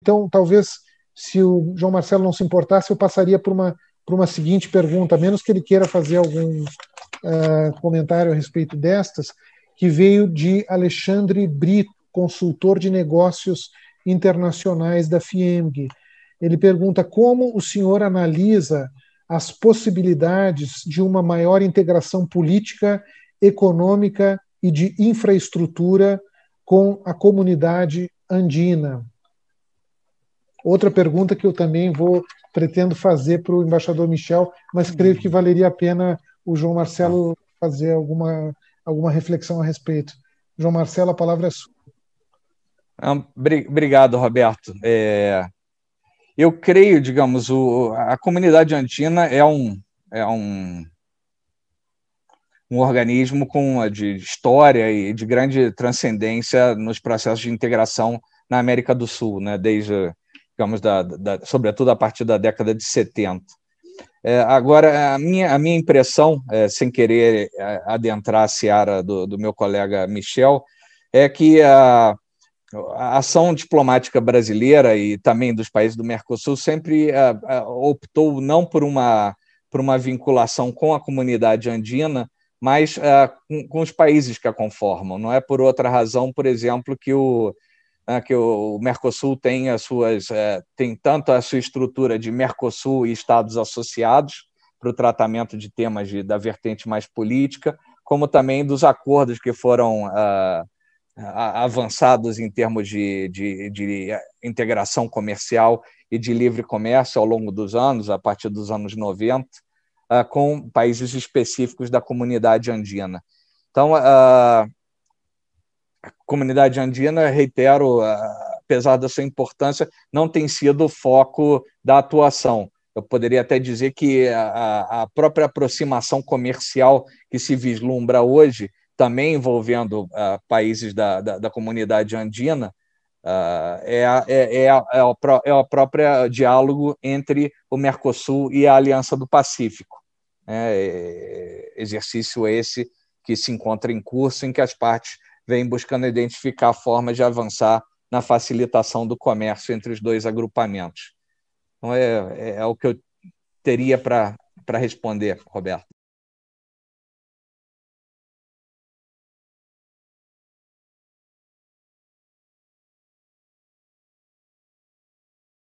Então, talvez, se o João Marcelo não se importasse, eu passaria por uma, por uma seguinte pergunta, a menos que ele queira fazer algum uh, comentário a respeito destas, que veio de Alexandre Brito, consultor de negócios internacionais da FIEMG. Ele pergunta como o senhor analisa as possibilidades de uma maior integração política, econômica e de infraestrutura com a comunidade andina. Outra pergunta que eu também vou pretendo fazer para o embaixador Michel, mas creio que valeria a pena o João Marcelo fazer alguma, alguma reflexão a respeito. João Marcelo, a palavra é sua. Ah, obrigado, Roberto. É, eu creio, digamos, o, a comunidade antiga é um, é um, um organismo com de história e de grande transcendência nos processos de integração na América do Sul, né? desde digamos, da, da, sobretudo a partir da década de 70. É, agora, a minha, a minha impressão, é, sem querer é, adentrar a seara do, do meu colega Michel, é que a, a ação diplomática brasileira e também dos países do Mercosul sempre a, é, a, é, optou não por uma, por uma vinculação com a comunidade andina, mas a, com, com, os países que a conformam. Não é por outra razão, por exemplo, que o, né, que o Mercosul tem as suas é, tem tanto a sua estrutura de Mercosul e estados associados para o tratamento de temas de, da vertente mais política, como também dos acordos que foram é, avançados em termos de, de, de, integração comercial e de livre comércio ao longo dos anos, a partir dos anos 90, é, com países específicos da comunidade andina. Então, comunidade andina, reitero, ah, apesar da sua importância, não tem sido o foco da atuação. Eu poderia até dizer que a, a própria aproximação comercial que se vislumbra hoje, também envolvendo uh, países da, da, da, comunidade andina, uh, é, o é, é, a, é, é diálogo entre o Mercosul e a Aliança do Pacífico. Né? É, é, exercício esse que se encontra em curso, em que as partes vem buscando identificar formas de avançar na facilitação do comércio entre os dois agrupamentos. Então, é, é, é o que eu teria para responder, Roberto.